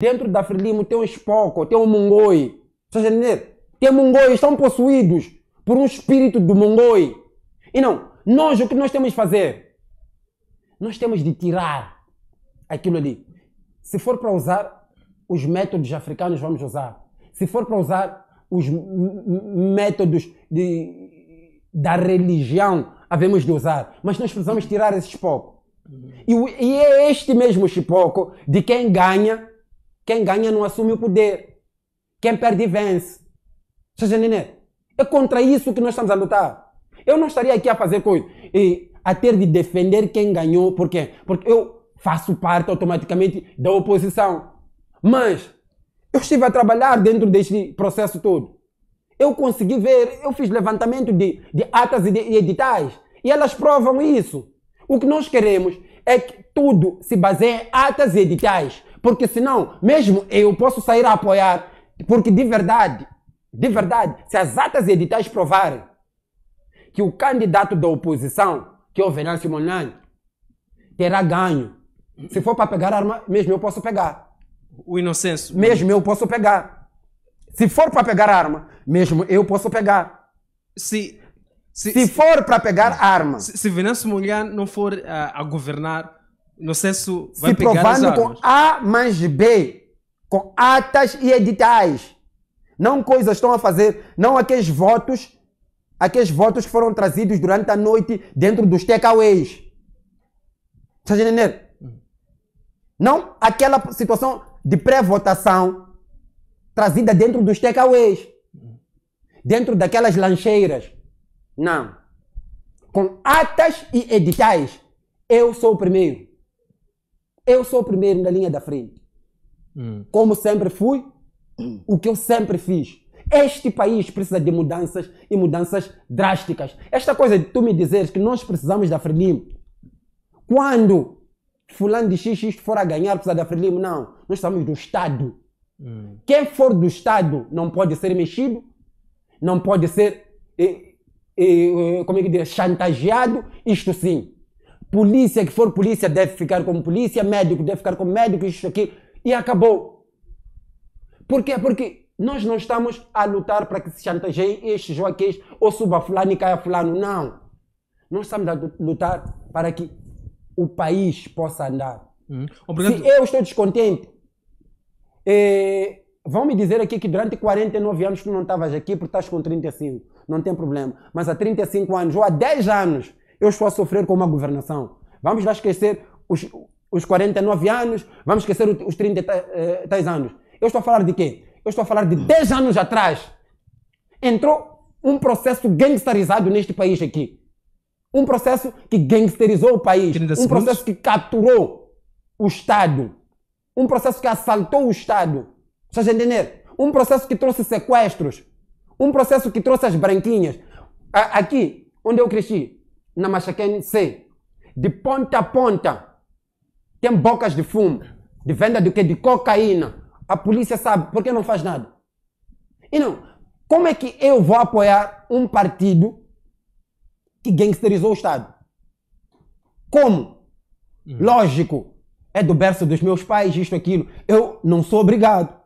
Dentro da Frelimo tem um Spoco, tem um Mungoi. Vocês entender? Tem Mungoi, estão possuídos por um espírito do Mungoi. E não, nós o que nós temos de fazer? Nós temos de tirar aquilo ali. Se for para usar os métodos africanos, vamos usar. Se for para usar os métodos de, da religião, havemos de usar. Mas nós precisamos tirar esse chipoco. E, e é este mesmo chipoco de quem ganha quem ganha não assume o poder. Quem perde vence. Seja entendem? É contra isso que nós estamos a lutar. Eu não estaria aqui a fazer coisa e a ter de defender quem ganhou. Por quê? Porque eu faço parte automaticamente da oposição. Mas eu estive a trabalhar dentro deste processo todo. Eu consegui ver, eu fiz levantamento de, de atas e de e editais. E elas provam isso. O que nós queremos é que tudo se baseie em atas e editais. Porque senão, mesmo eu posso sair a apoiar, porque de verdade, de verdade, se as atas editais provarem que o candidato da oposição, que é o Venâncio Simonani, terá ganho. Se for para pegar arma, mesmo eu posso pegar. O inocêncio. Mesmo eu posso pegar. Se for para pegar arma, mesmo eu posso pegar. Se, se, se, se for para pegar arma. Se, se Venâncio Mulher não for uh, a governar, não sei vai se pegar provando com A mais B, com atas e editais. Não coisas estão a fazer, não aqueles votos, aqueles votos que foram trazidos durante a noite dentro dos takeaways. Está entendendo? Hum. Não aquela situação de pré-votação trazida dentro dos takeaways, dentro daquelas lancheiras. Não. Com atas e editais. Eu sou o primeiro eu sou o primeiro na linha da frente. Hum. Como sempre fui, hum. o que eu sempre fiz. Este país precisa de mudanças e mudanças drásticas. Esta coisa de tu me dizeres que nós precisamos da Frelimo, quando fulano de xixi for a ganhar precisa da Frelimo, não. Nós estamos do Estado. Hum. Quem for do Estado não pode ser mexido, não pode ser, eh, eh, eh, como é que diz, chantageado, isto sim polícia que for polícia deve ficar como polícia, médico deve ficar como médico, isso aqui, e acabou. Por quê? Porque nós não estamos a lutar para que se chantageiem estes ou aqueles, ou suba fulano e caia fulano, não. Nós estamos a lutar para que o país possa andar. Hum. Se eu estou descontente, eh, vão me dizer aqui que durante 49 anos tu não estavas aqui porque estás com 35, não tem problema. Mas há 35 anos ou há 10 anos eu estou a sofrer com uma governação. Vamos lá esquecer os, os 49 anos, vamos esquecer os 33 eh, anos. Eu estou a falar de quê? Eu estou a falar de 10 anos atrás. Entrou um processo gangsterizado neste país aqui. Um processo que gangsterizou o país. Um processo que capturou o Estado. Um processo que assaltou o Estado. Vocês entender? Um processo que trouxe sequestros. Um processo que trouxe as branquinhas. Aqui, onde eu cresci, na Machaquém C. De ponta a ponta, tem bocas de fumo, de venda de que? De cocaína. A polícia sabe, por que não faz nada? E não, como é que eu vou apoiar um partido que gangsterizou o Estado? Como? Hum. Lógico, é do berço dos meus pais, isto, aquilo. Eu não sou obrigado.